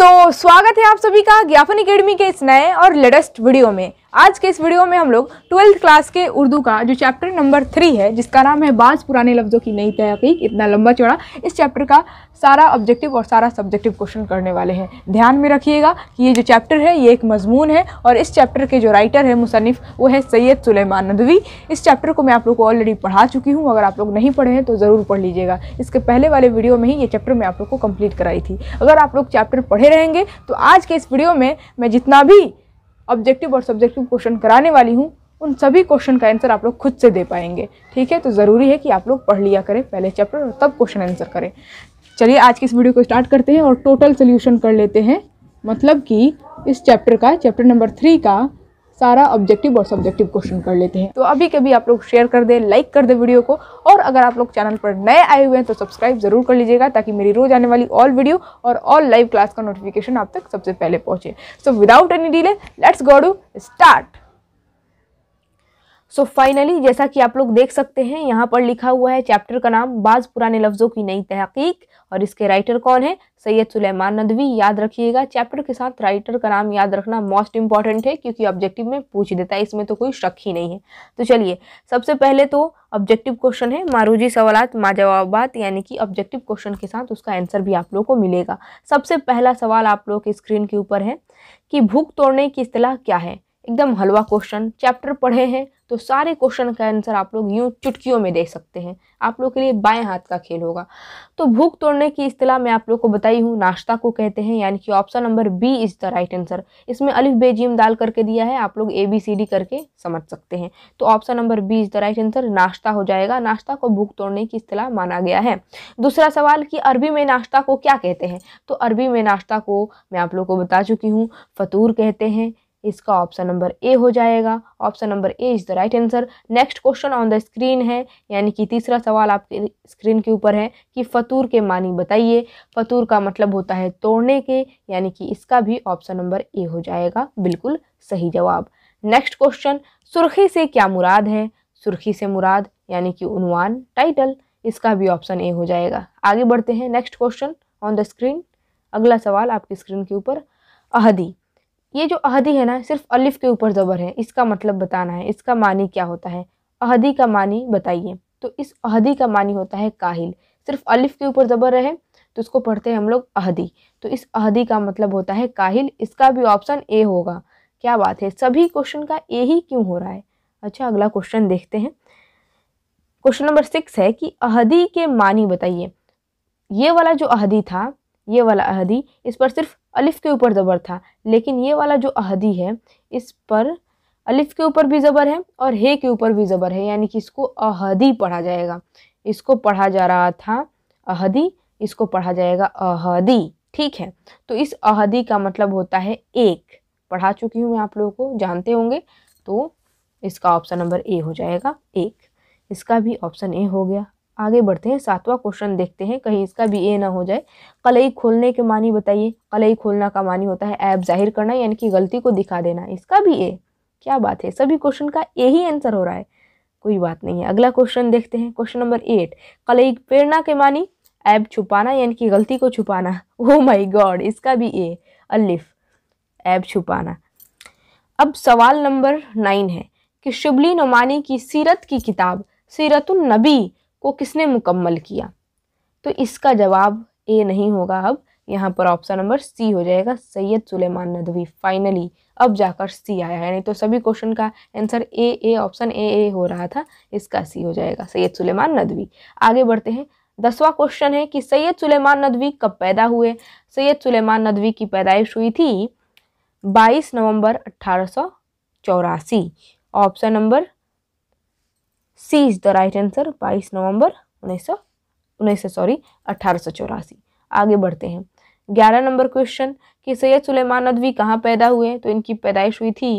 तो स्वागत है आप सभी का ज्ञापन अकेडमी के इस नए और लेटेस्ट वीडियो में आज के इस वीडियो में हम लोग ट्वेल्थ क्लास के उर्दू का जो चैप्टर नंबर थ्री है जिसका नाम है बाज पुराने लफ्ज़ों की नई तहकीक इतना लंबा चौड़ा इस चैप्टर का सारा ऑब्जेक्टिव और सारा सब्जेक्टिव क्वेश्चन करने वाले हैं ध्यान में रखिएगा कि ये जो चैप्टर है ये एक मजमून है और इस चैप्टर के जो राइटर है मुसनफ़ वो है सैयद सुलेमान नदवी इस चैप्टर को मैं आप लोग को ऑलरेडी पढ़ा चुकी हूँ अगर आप लोग नहीं पढ़े हैं तो ज़रूर पढ़ लीजिएगा इसके पहले वाले वीडियो में ही ये चैप्टर मैं आप लोग को कम्प्लीट कराई थी अगर आप लोग चैप्टर पढ़े रहेंगे तो आज के इस वीडियो में मैं जितना भी ऑब्जेक्टिव और सब्जेक्टिव क्वेश्चन कराने वाली हूँ उन सभी क्वेश्चन का आंसर आप लोग खुद से दे पाएंगे ठीक है तो ज़रूरी है कि आप लोग पढ़ लिया करें पहले चैप्टर और तब क्वेश्चन आंसर करें चलिए आज की इस वीडियो को स्टार्ट करते हैं और टोटल सोल्यूशन कर लेते हैं मतलब कि इस चैप्टर का चैप्टर नंबर थ्री का सारा ऑब्जेक्टिव और सब्जेक्टिव क्वेश्चन कर लेते हैं तो अभी कभी आप लोग शेयर कर दें लाइक कर दें वीडियो को और अगर आप लोग चैनल पर नए आए हुए हैं तो सब्सक्राइब जरूर कर लीजिएगा ताकि मेरी रोज आने वाली ऑल वीडियो और ऑल लाइव क्लास का नोटिफिकेशन आप तक सबसे पहले पहुंचे so without any delay let's go to start so so finally जैसा कि आप लोग देख सकते हैं यहाँ पर लिखा हुआ है चैप्टर का नाम बाज पुराने लफ्ज़ों की नई तहकीक और इसके राइटर कौन है सैयद सुलेमान नदवी याद रखिएगा चैप्टर के साथ राइटर का नाम याद रखना मोस्ट इम्पॉर्टेंट है क्योंकि ऑब्जेक्टिव में पूछ देता है इसमें तो कोई शक ही नहीं है तो चलिए सबसे पहले तो ऑब्जेक्टिव क्वेश्चन है मारूजी सवाल मा जवाबात यानी कि ऑब्जेक्टिव क्वेश्चन के साथ उसका आंसर भी आप लोगों को मिलेगा सबसे पहला सवाल आप लोग के स्क्रीन के ऊपर है कि भूख तोड़ने की अतलाह क्या है एकदम हलवा क्वेश्चन चैप्टर पढ़े हैं तो सारे क्वेश्चन का आंसर आप लोग यूँ चुटकियों में दे सकते हैं आप लोग के लिए बाएं हाथ का खेल होगा तो भूख तोड़ने की इस्तला मैं आप लोग को बताई हूँ नाश्ता को कहते हैं यानी कि option number B is the right answer इसमें अलिफ बेजीम डाल करके दिया है आप लोग ए बी सी डी करके समझ सकते हैं तो option number B is the right answer नाश्ता हो जाएगा नाश्ता को भूख तोड़ने की इस्तला माना गया है दूसरा सवाल कि अरबी में नाश्ता को क्या कहते हैं तो अरबी में नाश्ता को मैं आप लोग को बता चुकी हूँ फतूर कहते हैं इसका ऑप्शन नंबर ए हो जाएगा option number A is the right answer next question on the screen है यानी कि तीसरा सवाल आपके स्क्रीन के ऊपर है कि फतूर के मानी बताइए फतूर का मतलब होता है तोड़ने के यानी कि इसका भी ऑप्शन नंबर ए हो जाएगा बिल्कुल सही जवाब नेक्स्ट क्वेश्चन सुर्खी से क्या मुराद है सुर्खी से मुराद यानी कि उनवान टाइटल इसका भी ऑप्शन ए हो जाएगा आगे बढ़ते हैं next question on the screen अगला सवाल आपकी स्क्रीन के ऊपर अहदी ये जो अहदी है ना सिर्फ अलिफ के ऊपर ज़बर है इसका मतलब बताना है इसका मानी क्या होता है अहदी का मानी बताइए तो इस अहदी का मानी होता है काहिल सिर्फ अलिफ के ऊपर ज़बर है तो उसको पढ़ते हैं हम लोग अहदी तो इस अहदी का मतलब होता है काहिल इसका भी ऑप्शन ए होगा क्या बात है सभी क्वेश्चन का ए ही क्यों हो रहा है अच्छा अगला क्वेश्चन देखते हैं क्वेश्चन नंबर सिक्स है कि अहदी के मानी बताइए ये वाला जो अहदी था ये वाला अहदी इस पर सिर्फ अलिफ के ऊपर ज़बर था लेकिन ये वाला जो अहदी है इस पर अलिफ के ऊपर भी ज़बर है और हे के ऊपर भी ज़बर है यानी कि इसको अहदी पढ़ा जाएगा इसको पढ़ा जा रहा था अहदी इसको पढ़ा जाएगा अहदी ठीक है तो इस अहदी का मतलब होता है एक पढ़ा चुकी हूँ मैं आप लोगों को जानते होंगे तो इसका ऑप्शन नंबर ए हो जाएगा एक इसका भी ऑप्शन ए हो गया आगे बढ़ते हैं सातवां क्वेश्चन देखते हैं कहीं इसका भी ए ना हो जाए कलई खोलने के मानी बताइए कलई खोलना का मानी होता है ऐप जाहिर करना यानी कि गलती को दिखा देना इसका भी ए क्या बात है सभी क्वेश्चन का ए ही आंसर हो रहा है कोई बात नहीं है अगला क्वेश्चन देखते हैं क्वेश्चन नंबर एट कलई प्रेरणा के मानी ऐप छुपाना यानी कि गलती को छुपाना ओ माई गॉड इसका भी ए अलिफ ऐप छुपाना अब सवाल नंबर नाइन है कि शिबली नुमानी की सीरत की किताब सीरतुल नबी को किसने मुकम्मल किया तो इसका जवाब ए नहीं होगा अब यहाँ पर ऑप्शन नंबर सी हो जाएगा सैयद सुलेमान नदवी फाइनली अब जाकर सी आया है नहीं तो सभी क्वेश्चन का answer A A option A ए हो रहा था इसका सी हो जाएगा सैयद सुलेमान नदवी आगे बढ़ते हैं दसवां क्वेश्चन है कि सैयद सुलेमान नदवी कब पैदा हुए सैयद सुलेमान नदवी की पैदाइश हुई थी 22 नवंबर अट्ठारह option number C is the right answer बाईस नवंबर उन्नीस सौ उन्नीस सौ सॉरी अठारह आगे बढ़ते हैं ग्यारह नंबर क्वेश्चन कि सैयद सुलेमान नदवी कहाँ पैदा हुए तो इनकी पैदाइश हुई थी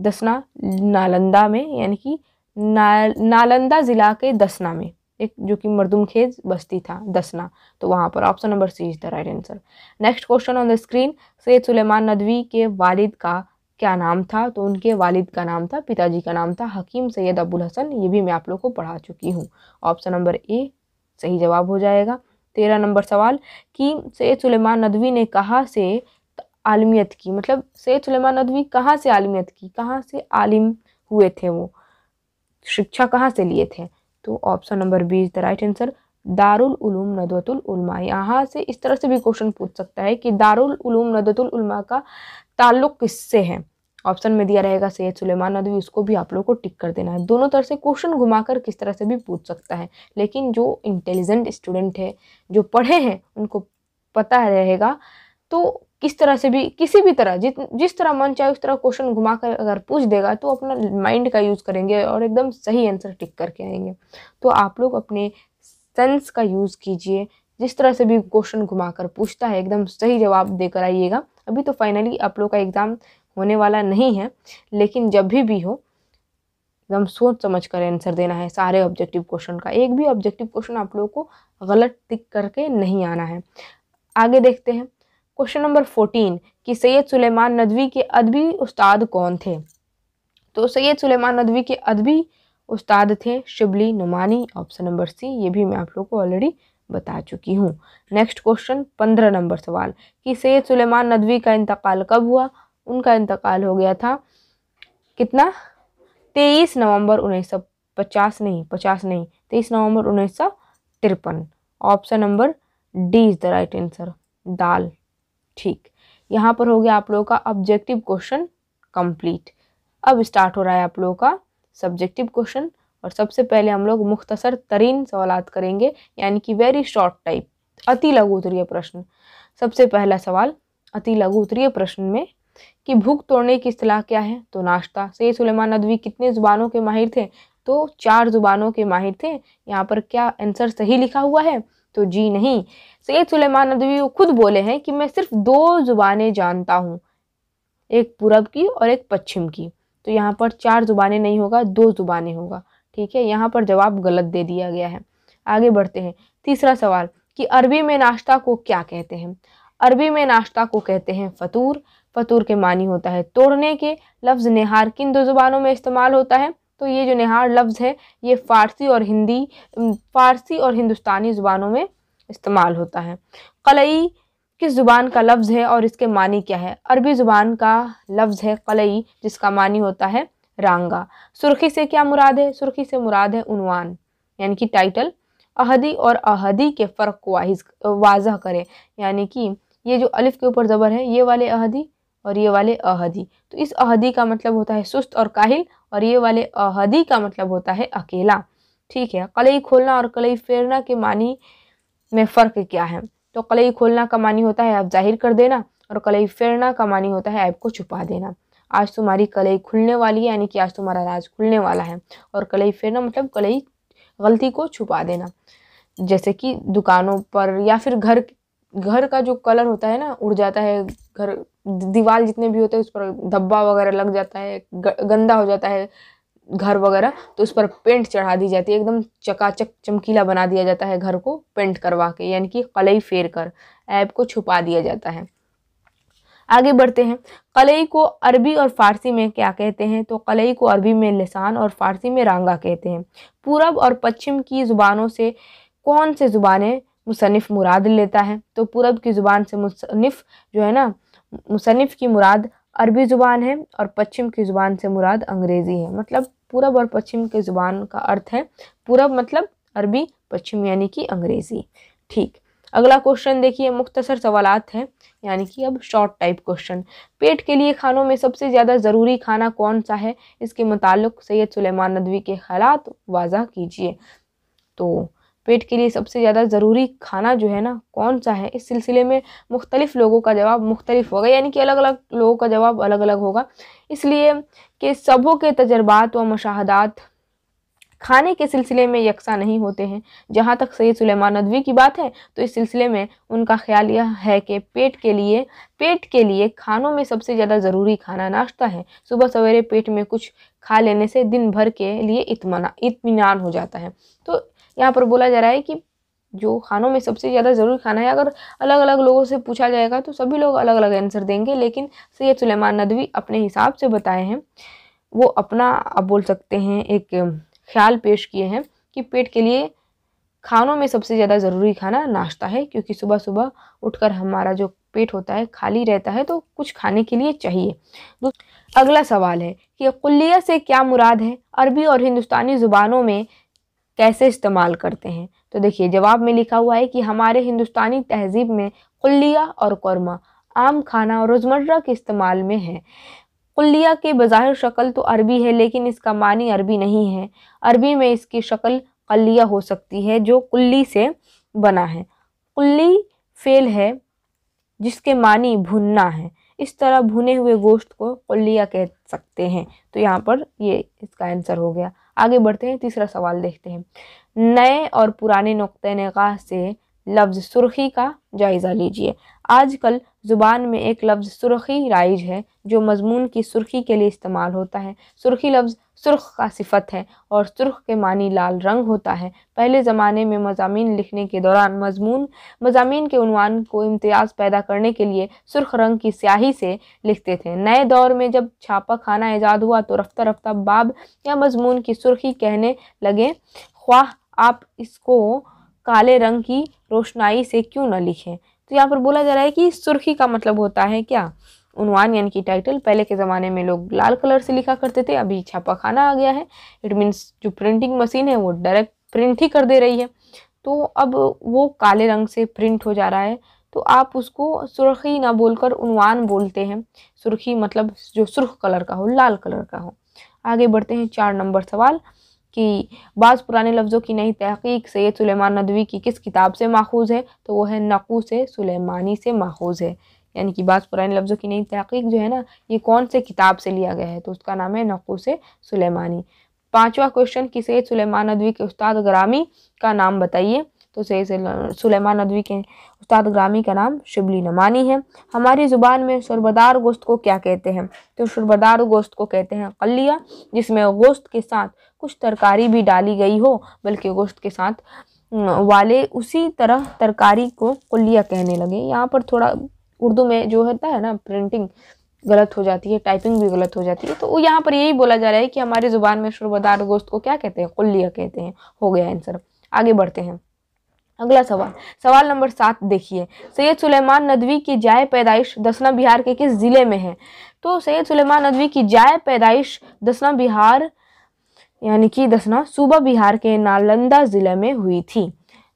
दसना नालंदा में यानी कि ना, नालंदा ज़िला के दसना में एक जो कि मरदुमखेज बस्ती था दसना तो वहाँ पर option number C is the right answer next question on the screen Syed Sulaiman Nadvi के वालिद का क्या नाम था तो उनके वालिद का नाम था पिताजी का नाम था हकीम सैयद अबुल हसन ये भी मैं आप लोग को पढ़ा चुकी हूँ ऑप्शन नंबर ए सही जवाब हो जाएगा तेरह नंबर सवाल कि सैद सुलेमान नदवी ने कहाँ से आलमियत की मतलब सैद सुलेमान नदवी कहाँ से आलमियत की कहाँ से आलिम हुए थे वो शिक्षा कहाँ से लिए थे तो option number B is the right answer Darul Uloom Nadwatul Ulama यहाँ से इस तरह से भी क्वेश्चन पूछ सकता है कि दारुल उलूम नदवतुल उलमा का ताल्लुक किससे है ऑप्शन में दिया रहेगा सैयद सुलेमान नदवी उसको भी आप लोग को टिक कर देना है दोनों तरफ से क्वेश्चन घुमाकर किस तरह से भी पूछ सकता है लेकिन जो इंटेलिजेंट स्टूडेंट है जो पढ़े हैं उनको पता रहेगा तो किस तरह से भी किसी भी तरह जित जिस तरह मन चाहे उस तरह क्वेश्चन घुमा कर अगर पूछ देगा तो अपना माइंड का यूज़ करेंगे और एकदम सही आंसर टिक करके आएंगे तो आप लोग अपने सेंस का यूज़ कीजिए जिस तरह से भी क्वेश्चन घुमा कर पूछता है एकदम सही जवाब देकर आइएगा अभी तो फाइनली आप लोग का एग्ज़ाम होने वाला नहीं है लेकिन जब भी भी हो एकदम सोच समझ कर आंसर देना है सारे ऑब्जेक्टिव क्वेश्चन का एक भी ऑब्जेक्टिव क्वेश्चन आप लोगों को गलत टिक करके नहीं आना है आगे देखते हैं क्वेश्चन नंबर फोर्टीन कि सैयद सुलेमान नदवी के अदबी उस्ताद कौन थे तो सैयद सुलेमान नदवी के अदबी उस्ताद थे Shibli Nomani option number C ये भी मैं आप लोग को ऑलरेडी बता चुकी हूँ नेक्स्ट क्वेश्चन पंद्रह नंबर सवाल कि सैद सुलेमान नदवी का इंतकाल कब हुआ उनका इंतकाल हो गया था कितना तेईस नवंबर उन्नीस सौ पचास नहीं पचास नहीं तेईस नवंबर उन्नीस सौ तिरपन option number D is the right answer दाल ठीक यहाँ पर हो गया आप लोगों का ऑब्जेक्टिव क्वेश्चन कंप्लीट अब स्टार्ट हो रहा है आप लोगों का सब्जेक्टिव क्वेश्चन और सबसे पहले हम लोग मुख्तसर तरीन सवाल करेंगे यानी कि वेरी शॉर्ट टाइप अति लघु उत्तरीय प्रश्न सबसे पहला सवाल अति लघु उत्तरीय प्रश्न में कि भूख तोड़ने की सलाह क्या है तो नाश्ता सही सुलेमान नदवी कितने ज़ुबानों के माहिर थे तो चार ज़ुबानों के माहिर थे यहाँ पर क्या आंसर सही लिखा हुआ है तो जी नहीं सैद सुलेमान नदवी खुद बोले हैं कि मैं सिर्फ दो ज़ुबानें जानता हूँ एक पूरब की और एक पश्चिम की तो यहाँ पर चार ज़ुबानें नहीं होगा दो ज़ुबानें होगा ठीक है यहाँ पर जवाब गलत दे दिया गया है आगे बढ़ते हैं तीसरा सवाल कि अरबी में नाश्ता को क्या कहते हैं अरबी में नाश्ता को कहते हैं फतूर फतूर के मानी होता है तोड़ने के लफ्ज़ नहार किन दो ज़ुबानों में इस्तेमाल होता है तो ये जो नहार लफ्ज़ है ये फ़ारसी और हिंदी फ़ारसी और हिंदुस्तानी ज़ुबानों में इस्तेमाल होता है कलई किस ज़ुबान का लफ्ज़ है और इसके मानी क्या है अरबी ज़ुबान का लफ्ज़ है कलई जिसका मानी होता है रांगा सुर्खी से क्या मुराद है सुर्खी से मुराद है उनवान यानी कि टाइटल अहदी और अहदी के फ़र्क को वाहिज वाजह करें यानी कि ये जो अलिफ के ऊपर ज़बर है ये वाले अहदी और ये वाले अहदी तो इस अहदी का मतलब होता है सुस्त और काहिल और ये वाले अहदी का मतलब होता है अकेला ठीक है कलई खोलना और कलई फेरना के मानी में फ़र्क क्या है तो कलई खोलना का मानी होता है आप जाहिर कर देना और कलई फेरना का मानी होता है ऐप को छुपा देना आज तुम्हारी कलई खुलने वाली है यानी कि आज तुम्हारा राज खुलने वाला है और कलई फेरना मतलब कलई गलती को छुपा देना जैसे कि दुकानों पर या फिर घर घर का जो कलर होता है ना उड़ जाता है घर दीवार जितने भी होते हैं उस पर धब्बा वगैरह लग जाता है गंदा हो जाता है घर वगैरह तो उस पर पेंट चढ़ा दी जाती है एकदम चकाचक चमकीला बना दिया जाता है घर को पेंट करवा के यानी कि कलई फेर कर ऐप को छुपा दिया जाता है आगे बढ़ते हैं कलई को अरबी और फारसी में क्या कहते हैं तो कलई को अरबी में लसान और फारसी में रांगा कहते हैं पूरब और पश्चिम की ज़ुबानों से कौन से ज़ुबानें मुसनफ़ मुराद लेता है तो पूरब की ज़ुबान से मुसनफ़ जो है ना मुसनफ़ की मुराद अरबी ज़ुबान है और पश्चिम की ज़ुबान से मुराद अंग्रेज़ी है मतलब पूरब और पश्चिम की ज़ुबान का अर्थ है पूरब मतलब अरबी पश्चिम यानी कि अंग्रेज़ी ठीक अगला क्वेश्चन देखिए मुख्तसर सवालत हैं यानी कि अब शॉर्ट टाइप क्वेश्चन पेट के लिए खानों में सबसे ज़्यादा ज़रूरी खाना कौन सा है इसके मतलब सैयद सुलेमान नदवी के ख्यालात वाजा कीजिए तो पेट के लिए सबसे ज़्यादा ज़रूरी खाना जो है ना कौन सा है इस सिलसिले में मुख्तलिफ लोगों का जवाब मुख्तलिफ होगा यानी कि अलग अलग लोगों का जवाब अलग अलग होगा इसलिए कि सबों के तजर्बात व मशाहदात खाने के सिलसिले में यकसा नहीं होते हैं जहाँ तक सैद सुलेमान नदवी की बात है तो इस सिलसिले में उनका ख्याल यह है कि पेट के लिए पेट के लिए खानों में सबसे ज़्यादा ज़रूरी खाना नाश्ता है सुबह सवेरे पेट में कुछ खा लेने से दिन भर के लिए इतमाना इतमान हो जाता है तो यहाँ पर बोला जा रहा है कि जो खानों में सबसे ज़्यादा ज़रूरी खाना है अगर अलग अलग लोगों से पूछा जाएगा तो सभी लोग अलग अलग आंसर देंगे लेकिन सैद सुलेमान नदवी अपने हिसाब से बताए हैं वो अपना आप बोल सकते हैं एक ख्याल पेश किए हैं कि पेट के लिए खानों में सबसे ज़्यादा ज़रूरी खाना नाश्ता है क्योंकि सुबह सुबह उठकर हमारा जो पेट होता है खाली रहता है तो कुछ खाने के लिए चाहिए अगला सवाल है कि कुल्लिया से क्या मुराद है अरबी और हिंदुस्तानी ज़ुबानों में कैसे इस्तेमाल करते हैं तो देखिए जवाब में लिखा हुआ है कि हमारे हिंदुस्तानी तहजीब में कुल्लिया और कौरमा आम खाना और रोज़मर्रा के इस्तेमाल में है कुल्लिया की बज़ाहिर शक्ल तो अरबी है लेकिन इसका मानी अरबी नहीं है अरबी में इसकी शक्ल कलिया हो सकती है जो कुल्ली से बना है कुल्ली फेल है जिसके मानी भुनना है इस तरह भुने हुए गोश्त को कुल्लिया कह सकते हैं तो यहाँ पर ये इसका आंसर हो गया आगे बढ़ते हैं तीसरा सवाल देखते हैं नए और पुराने नुक़ नगाह से लफ्ज़ सुर्खी का जायज़ा लीजिए आजकल ज़ुबान में एक लफ्ज़ सुर्खी राइज है जो मजमून की सुर्खी के लिए इस्तेमाल होता है सुर्खी लफ्ज़ सुर्ख का सिफत है और सुर्ख के मानी लाल रंग होता है पहले ज़माने में मजामी लिखने के दौरान मजमून मजामी के उनवान को इम्तियाज़ पैदा करने के लिए सुर्ख रंग की स्याही से लिखते थे नए दौर में जब छापा खाना ईजाद हुआ तो रफ्ता रफ्ता बाब या मजमून की सुर्खी कहने लगे ख्वाह आप इसको काले रंग की रोशनाई से क्यों न लिखें तो यहाँ पर बोला जा रहा है कि सुर्खी का मतलब होता है क्या उनवान यानी कि टाइटल पहले के ज़माने में लोग लाल कलर से लिखा करते थे अभी छापा खाना आ गया है इट मीन्स जो प्रिंटिंग मशीन है वो डायरेक्ट प्रिंट ही कर दे रही है तो अब वो काले रंग से प्रिंट हो जा रहा है तो आप उसको सुर्खी ना बोलकर उनवान बोलते हैं सुर्खी मतलब जो सुर्ख कलर का हो लाल कलर का हो आगे बढ़ते हैं चार नंबर सवाल कि बाज़ पुराने लफ्ज़ों की नई तहकीक सैद सुलेमान नदवी की किस किताब से माखूज़ है तो वो है नकू से सुलेमानी से माखूज़ है यानी कि बाज़ पुराने लफ्ज़ों की नई तहकीक जो है ना ये कौन से किताब से लिया गया है तो उसका नाम है नकू से सुलेमानी पाँचवा क्वेश्चन कि सैद सुलेमान नदवी के उस्ताद ग्रामी का नाम बताइए तो से सुलेमान नदवी के उस्ताद ग्रामी का नाम शिबली नमानी है हमारी ज़ुबान में शुरबदार गोश्त को क्या कहते हैं तो शुरबदार गोश्त को कहते हैं कलिया जिसमें गोश्त के साथ कुछ तरकारी भी डाली गई हो बल्कि गोश्त के साथ वाले उसी तरह तरकारी को कलिया कहने लगे यहाँ पर थोड़ा उर्दू में जो होता है ना प्रिंटिंग गलत हो जाती है टाइपिंग भी गलत हो जाती है तो यहाँ पर यही बोला जा रहा है कि हमारी ज़ुबान में शुरबदार गोश्त को क्या कहते हैं कुलिया कहते हैं हो गया आंसर आगे बढ़ते हैं अगला सवाल सवाल नंबर सात देखिए सैयद सुलेमान नदवी की जाय पैदाइश दसना बिहार के किस ज़िले में है तो सैयद सुलेमान नदवी की जाय पैदाइश दसना बिहार यानी कि दसना सूबा बिहार के नालंदा ज़िले में हुई थी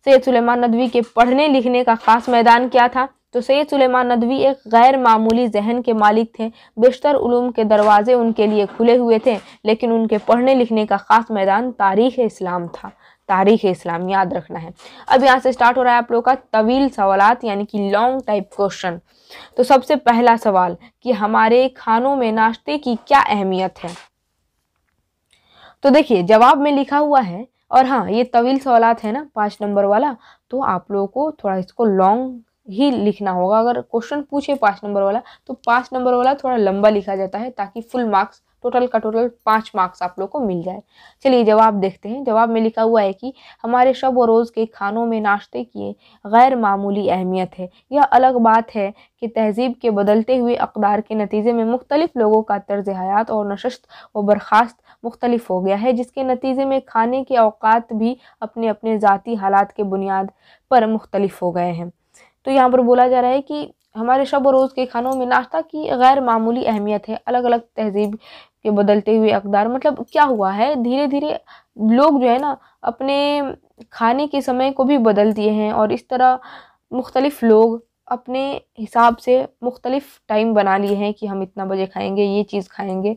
सैयद सुलेमान नदवी के पढ़ने लिखने का ख़ास मैदान क्या था तो सैयद सुलेमान नदवी एक गैर मामूली जहन के मालिक थे बेशतर उलूम के दरवाजे उनके लिए खुले हुए थे लेकिन उनके पढ़ने लिखने का ख़ास मैदान तारीख़ इस्लाम था तारीख इस्लाम याद रखना है अब यहाँ से स्टार्ट हो रहा है आप लोगों का तवील सवालत यानी कि लॉन्ग टाइप क्वेश्चन तो सबसे पहला सवाल कि हमारे खानों में नाश्ते की क्या अहमियत है तो देखिए जवाब में लिखा हुआ है और हाँ ये तवील सवालत है ना पाँच नंबर वाला तो आप लोगों को थोड़ा इसको लॉन्ग ही लिखना होगा अगर क्वेश्चन पूछे पाँच नंबर वाला तो पाँच नंबर वाला थोड़ा लंबा लिखा जाता है ताकि फुल मार्क्स टोटल का टोटल पाँच मार्क्स आप लोग को मिल जाए चलिए जवाब देखते हैं जवाब में लिखा हुआ है कि हमारे शब और रोज़ के खानों में नाश्ते की गैर मामूली अहमियत है यह अलग बात है कि तहजीब के बदलते हुए अकदार के नतीजे में मुख्तलिफ़ लोगों का तर्ज हयात और नशस्त व बर्खास्त मुख्तलिफ हो गया है जिसके नतीजे में खाने के अवकात भी अपने अपने ज़ाती हालात के बुनियाद पर मुख्तलिफ हो गए हैं तो यहाँ पर बोला जा रहा है कि हमारे शब रोज़ के खानों में नाश्ता की गैर मामूली अहमियत है अलग अलग तहजीब के बदलते हुए अकदार मतलब क्या हुआ है धीरे धीरे लोग जो है ना अपने खाने के समय को भी बदल दिए हैं और इस तरह मुख्तलिफ़ लोग अपने हिसाब से मुख्तलिफ़ टाइम बना लिए हैं कि हम इतना बजे खाएंगे ये चीज़ खाएंगे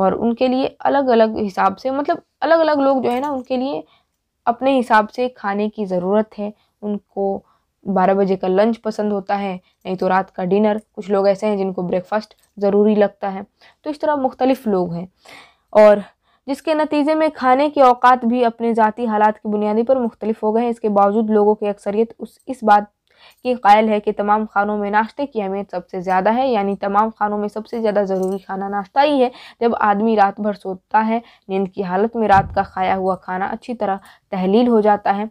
और उनके लिए अलग अलग हिसाब से मतलब अलग अलग लोग जो है ना उनके लिए अपने हिसाब से खाने की ज़रूरत है उनको बारह बजे का लंच पसंद होता है नहीं तो रात का डिनर कुछ लोग ऐसे हैं जिनको ब्रेकफास्ट ज़रूरी लगता है तो इस तरह मुख्तलिफ़ लोग हैं और जिसके नतीजे में खाने के अवकात भी अपने ज़ाती हालात की बुनियादी पर मुख्तलिफ हो गए हैं इसके बावजूद लोगों की अक्सरियत उस इस बात की कायल है कि तमाम खानों में नाश्ते की अहमियत सबसे ज़्यादा है यानी तमाम खानों में सबसे ज़्यादा ज़रूरी खाना नाश्ता ही है जब आदमी रात भर सोता है नींद की हालत में रात का खाया हुआ खाना अच्छी तरह तहलील हो जाता है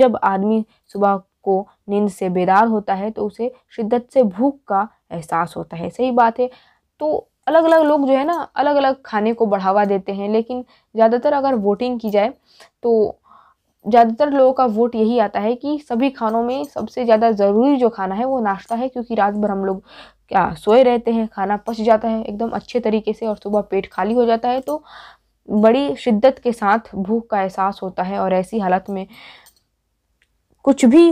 जब आदमी सुबह को नींद से बेदार होता है तो उसे शिद्दत से भूख का एहसास होता है सही बात है तो अलग अलग लोग जो है ना अलग अलग खाने को बढ़ावा देते हैं लेकिन ज़्यादातर अगर वोटिंग की जाए तो ज़्यादातर लोगों का वोट यही आता है कि सभी खानों में सबसे ज़्यादा ज़रूरी जो खाना है वो नाश्ता है क्योंकि रात भर हम लोग क्या सोए रहते हैं खाना पच जाता है एकदम अच्छे तरीके से और सुबह पेट खाली हो जाता है तो बड़ी शिद्दत के साथ भूख का एहसास होता है और ऐसी हालत में कुछ भी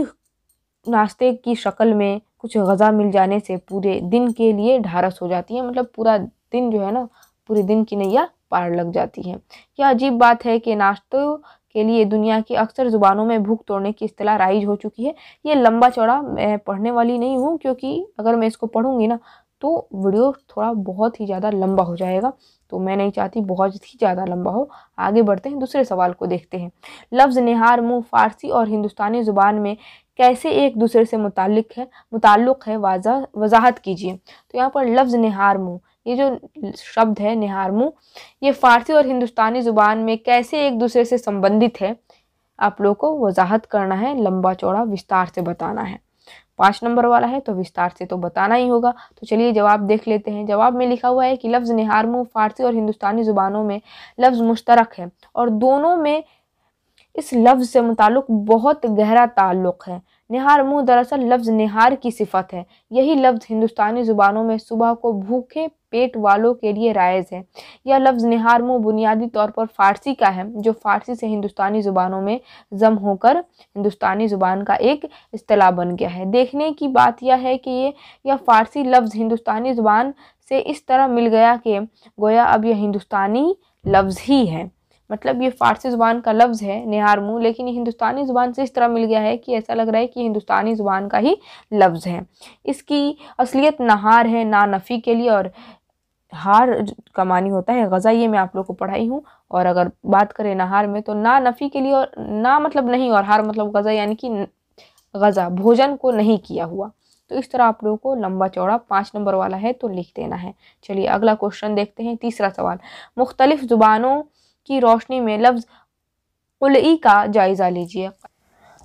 नाश्ते की शक्ल में कुछ गज़ा मिल जाने से पूरे दिन के लिए ढारस हो जाती है मतलब पूरा दिन जो है ना पूरे दिन की नैया पार लग जाती है यह अजीब बात है कि नाश्तों के लिए दुनिया की अक्सर ज़ुबानों में भूख तोड़ने की अतला राइज हो चुकी है ये लंबा चौड़ा मैं पढ़ने वाली नहीं हूँ क्योंकि अगर मैं इसको पढ़ूँगी ना तो वीडियो थोड़ा बहुत ही ज़्यादा लंबा हो जाएगा तो मैं नहीं चाहती बहुत ही ज़्यादा लंबा हो आगे बढ़ते हैं दूसरे सवाल को देखते हैं लफ्ज़ निहार मुँह फ़ारसी और हिंदुस्तानी ज़ुबान में कैसे एक दूसरे से मुतालिक है मुताल्लुक़ है वाजा वजाहत कीजिए तो यहाँ पर लफ्ज़ मुँह ये जो शब्द है मुँह ये फ़ारसी और हिंदुस्तानी ज़ुबान में कैसे एक दूसरे से संबंधित है आप लोग को वजाहत करना है लंबा चौड़ा विस्तार से बताना है पाँच नंबर वाला है तो विस्तार से तो बताना ही होगा तो चलिए जवाब देख लेते हैं जवाब में लिखा हुआ है कि लफ्ज़ मुँह फ़ारसी और हिंदुस्तानी ज़ुबानों में लफ्ज़ मुश्तरक है और दोनों में इस लफ्ज़ से मुतालुक बहुत गहरा ताल्लुक़ है निहार मुँह दरअसल लफ्ज़ निहार की सिफत है यही लफ्ज़ हिंदुस्तानी ज़ुबानों में सुबह को भूखे पेट वालों के लिए राइज है यह लफ्ज़ निहार मुँह बुनियादी तौर पर फ़ारसी का है जो फ़ारसी से हिंदुस्तानी ज़ुबानों में जम होकर हिंदुस्तानी ज़ुबान का एक अतला बन गया है देखने की बात यह है कि ये यह फ़ारसी लफ्ज़ हिंदुस्तानी ज़ुबान से इस तरह मिल गया कि गोया अब यह हिंदुस्तानी लफ्ज़ ही है मतलब ये फ़ारसी ज़ुबान का लफ्ज़ है मुँह लेकिन ये हिंदुस्तानी ज़ुबान से इस तरह मिल गया है कि ऐसा लग रहा है कि हिंदुस्तानी ज़ुबान का ही लफ्ज़ है इसकी असलियत नहार है ना नफ़ी के लिए और हार का मानी होता है गज़ा ये मैं आप लोग को पढ़ाई हूँ और अगर बात करें नहार में तो ना नफ़ी के लिए और ना मतलब नहीं और हार मतलब गज़ा यानी कि गज़ा भोजन को नहीं किया हुआ तो इस तरह आप लोगों को लंबा चौड़ा पाँच नंबर वाला है तो लिख देना है चलिए अगला क्वेश्चन देखते हैं तीसरा सवाल मुख्तलिफ ज़ुबानों की रोशनी में लफ्ज़ कलई का जायज़ा लीजिए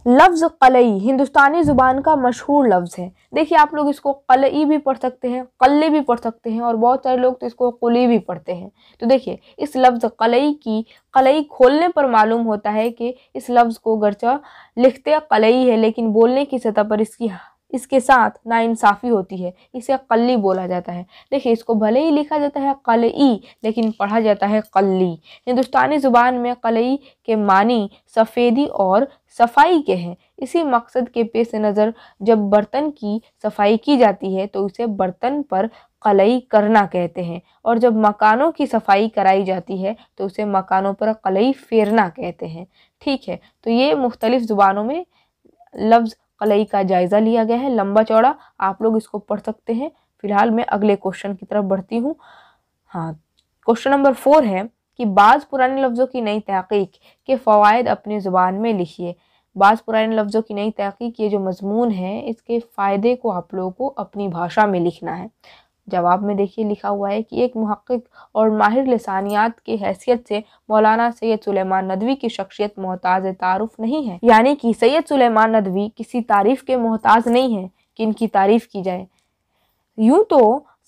लफ्ज़ कलई हिंदुस्तानी ज़ुबान का मशहूर लफ्ज़ है देखिए आप लोग इसको कलई भी पढ़ सकते हैं कल्ले भी पढ़ सकते हैं और बहुत सारे लोग तो इसको कुली भी पढ़ते हैं तो देखिए इस लफ्ज़ कलई की कलई खोलने पर मालूम होता है कि इस लफ्ज़ को गर्चा लिखते कलई है लेकिन बोलने की सतह पर इसकी इसके साथ नाइंसाफ़ी होती है इसे कल्ली बोला जाता है देखिए इसको भले ही लिखा जाता है कल लेकिन पढ़ा जाता है कल्ली हिंदुस्तानी ज़ुबान में कलई के मानी सफ़ेदी और सफाई के हैं इसी मकसद के पेश नज़र जब बर्तन की सफाई की जाती है तो उसे बर्तन पर कलई करना कहते हैं और जब मकानों की सफाई कराई जाती है तो उसे मकानों पर कलई फेरना कहते हैं ठीक है तो ये मुख्तलिफ़ ज़ुबानों में लफ्ज़ कलई का जायज़ा लिया गया है लंबा चौड़ा आप लोग इसको पढ़ सकते हैं फिलहाल मैं अगले क्वेश्चन की तरफ बढ़ती हूँ हाँ क्वेश्चन नंबर फोर है कि बाज़ पुराने लफ्ज़ों की नई तहकीक के फ़वाद अपनी ज़ुबान में लिखिए बाज़ पुराने लफ्ज़ों की नई तहकीक ये जो मजमून है इसके फ़ायदे को आप लोगों को अपनी भाषा में लिखना है जवाब में देखिए लिखा हुआ है कि एक महक्क और माहिर लसानियात की हैसियत से मौलाना सैयद सुलेमान नदवी की शख्सियत मोहताज तारुफ नहीं है यानी कि सैयद सुलेमान नदवी किसी तारीफ के मोहताज नहीं है कि इनकी तारीफ की जाए यूं तो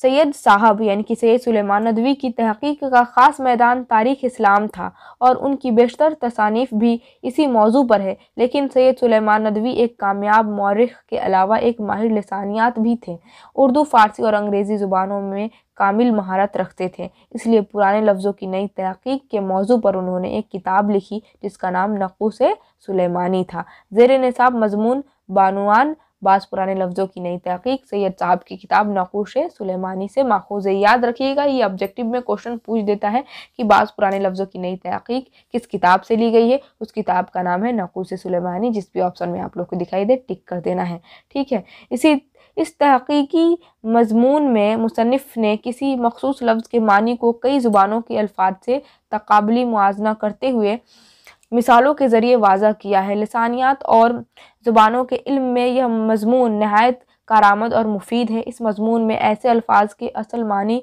सैयद साहब यानी कि सैयद सुलेमान नदवी की तहकीक का ख़ास मैदान तारीख इस्लाम था और उनकी बेशतर तसानीफ भी इसी मौजू पर है लेकिन सैयद सुलेमान नदवी एक कामयाब मौरख के अलावा एक माहिर लसानियात भी थे उर्दू फ़ारसी और अंग्रेज़ी ज़ुबानों में कामिल महारत रखते थे इसलिए पुराने लफ्ज़ों की नई तहकीक के मौजू पर उन्होंने एक किताब लिखी जिसका नाम नकूस सुलेमानी था जेर नसाब मजमून बानुआन बास पुराने लफ्ज़ों की नई तहकीक सैयद साहब की किताब नकुश सुलेमानी से माखूज याद रखिएगा ये ऑब्जेक्टिव में क्वेश्चन पूछ देता है कि बास पुराने लफ्ज़ों की नई तहकीक किस किताब से ली गई है उस किताब का नाम है नकूश सुलेमानी जिस भी ऑप्शन में आप लोग को दिखाई दे टिक कर देना है ठीक है इसी इस तहकीकी मजमून में मुसनफ़ ने किसी मखसूस लफ्ज़ के मानी को कई ज़ुबानों के अल्फाज से तकबली मुआजना करते हुए मिसालों के ज़रिए वाजा किया है लसानियात और ज़ुबानों के इल्म में यह मजमून नहायत कारामद और मुफीद है इस मजमून में ऐसे अल्फाज के असल मानी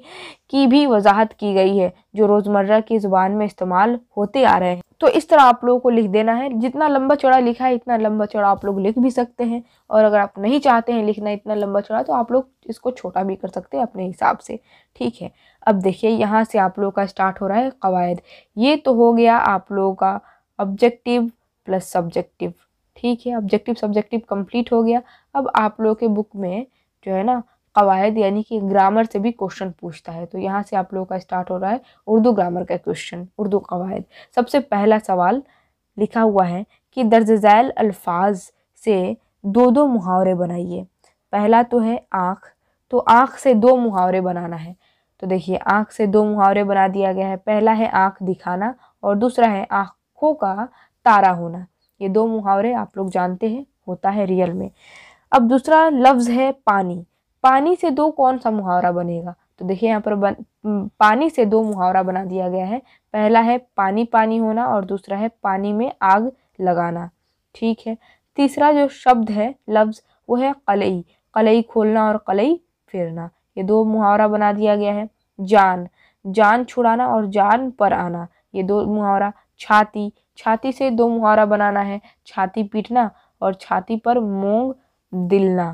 की भी वजाहत की गई है जो रोज़मर्रा की ज़ुबान में इस्तेमाल होते आ रहे हैं तो इस तरह आप लोगों को लिख देना है जितना लंबा चौड़ा लिखा है इतना लंबा चौड़ा आप लोग लिख भी सकते हैं और अगर आप नहीं चाहते हैं लिखना इतना लंबा चौड़ा तो आप लोग इसको छोटा भी कर सकते हैं अपने हिसाब से ठीक है अब देखिए यहाँ से आप लोग का स्टार्ट हो रहा है कवायद ये तो हो गया आप लोगों का ऑब्जेक्टिव प्लस सब्जेक्टिव ठीक है ऑब्जेक्टिव सब्जेक्टिव कंप्लीट हो गया अब आप लोगों के बुक में जो है ना कवायद यानी कि ग्रामर से भी क्वेश्चन पूछता है तो यहाँ से आप लोगों का स्टार्ट हो रहा है उर्दू ग्रामर का क्वेश्चन उर्दू कवायद सबसे पहला सवाल लिखा हुआ है कि दर्ज झैल अल्फाज से दो दो मुहावरे बनाइए पहला तो है आँख तो आँख से दो मुहावरे बनाना है तो देखिए आँख से दो मुहावरे बना दिया गया है पहला है आँख दिखाना और दूसरा है आँख आंखों का तारा होना ये दो मुहावरे आप लोग जानते हैं होता है रियल में अब दूसरा लफ्ज़ है पानी पानी से दो कौन सा मुहावरा बनेगा तो देखिए यहाँ पर बन पानी से दो मुहावरा बना दिया गया है पहला है पानी पानी होना और दूसरा है पानी में आग लगाना ठीक है तीसरा जो शब्द है लफ्ज़ वो है कलई कलई खोलना और कलई फिरना ये दो मुहावरा बना दिया गया है जान जान छुड़ाना और जान पर आना ये दो मुहावरा छाती छाती से दो मुहारा बनाना है छाती पीटना और छाती पर मूंग दिलना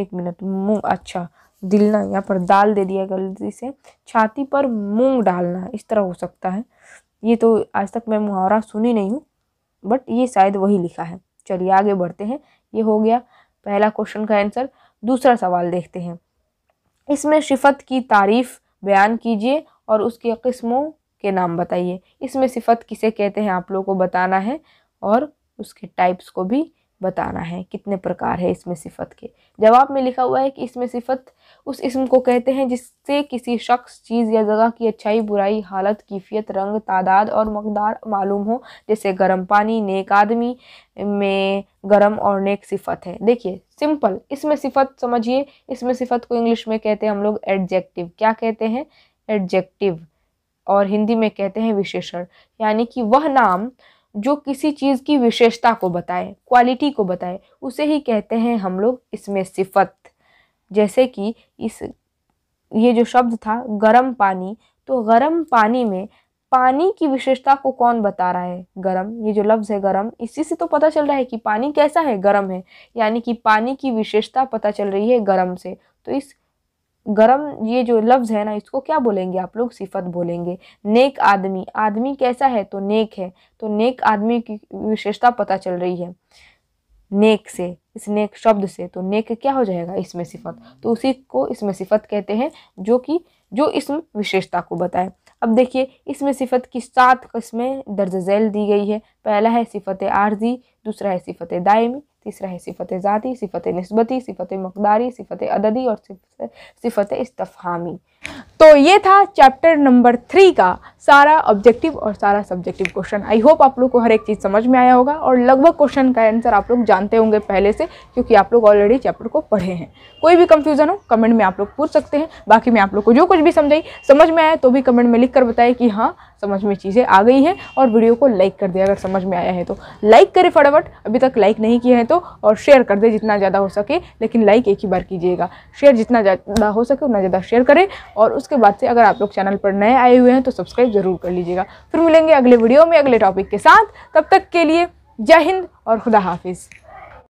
एक मिनट मूंग अच्छा दिलना यहाँ पर दाल दे दिया गलती से छाती पर मूंग डालना इस तरह हो सकता है ये तो आज तक मैं मुहावरा सुनी नहीं हूँ बट ये शायद वही लिखा है चलिए आगे बढ़ते हैं ये हो गया पहला क्वेश्चन का आंसर दूसरा सवाल देखते हैं इसमें शिफत की तारीफ बयान कीजिए और उसकी किस्मों के नाम बताइए इसमें सिफत किसे कहते हैं आप लोगों को बताना है और उसके टाइप्स को भी बताना है कितने प्रकार है इसमें सिफत के जवाब में लिखा हुआ है कि इसमें सिफत उस इसम को कहते हैं जिससे किसी शख्स चीज़ या जगह की अच्छाई बुराई हालत कीफियत रंग तादाद और मकदार मालूम हो जैसे गर्म पानी नेक आदमी में गर्म और नेक सिफत है देखिए सिंपल इसमें सिफत समझिए इसमें सिफत को इंग्लिश में कहते हैं हम लोग एडजेक्टिव क्या कहते हैं एडजेक्टिव और हिंदी में कहते हैं विशेषण यानी कि वह नाम जो किसी चीज़ की विशेषता को बताए क्वालिटी को बताए उसे ही कहते हैं हम लोग इसमें सिफत जैसे कि इस ये जो शब्द था गर्म पानी तो गर्म पानी में पानी की विशेषता को कौन बता रहा है गर्म ये जो लफ्ज़ है गर्म इसी से तो पता चल रहा है कि पानी कैसा है गर्म है यानी कि पानी की विशेषता पता चल रही है गर्म से तो इस गरम ये जो लफ्ज़ है ना इसको क्या बोलेंगे आप लोग सिफत बोलेंगे नेक आदमी आदमी कैसा है तो नेक है तो नेक आदमी की विशेषता पता चल रही है नेक से इस नेक शब्द से तो नेक क्या हो जाएगा इसमें सिफत तो उसी को इसमें सिफत कहते हैं जो कि जो इसम विशेषता को बताए अब देखिए इसमें सिफत की सात किस्में दर्ज झैल दी गई है पहला है सिफत आरजी दूसरा है सिफत दायमी तीसरा है सिफत ज़ाती सिफत नस्बती सिफत मकदारी सिफत अददी और सिफत इस्तफ़ामी तो ये था चैप्टर नंबर थ्री का सारा ऑब्जेक्टिव और सारा सब्जेक्टिव क्वेश्चन आई होप आप लोग को हर एक चीज़ समझ में आया होगा और लगभग क्वेश्चन का आंसर आप लोग जानते होंगे पहले से क्योंकि आप लोग ऑलरेडी चैप्टर को पढ़े हैं कोई भी कंफ्यूजन हो कमेंट में आप लोग पूछ सकते हैं बाकी मैं आप लोग को जो कुछ भी समझाई समझ में आया तो भी कमेंट में लिख कर बताए कि हाँ समझ में चीज़ें आ गई हैं और वीडियो को लाइक कर दे अगर समझ में आया है तो लाइक करें फटाफट अभी तक लाइक नहीं किया है तो और शेयर कर दे जितना ज़्यादा हो सके लेकिन लाइक एक ही बार कीजिएगा शेयर जितना ज़्यादा हो सके उतना ज़्यादा शेयर करें और उसके बाद से अगर आप लोग चैनल पर नए आए हुए हैं तो सब्सक्राइब ज़रूर कर लीजिएगा फिर मिलेंगे अगले वीडियो में अगले टॉपिक के साथ तब तक के लिए जय हिंद और खुदा हाफिज़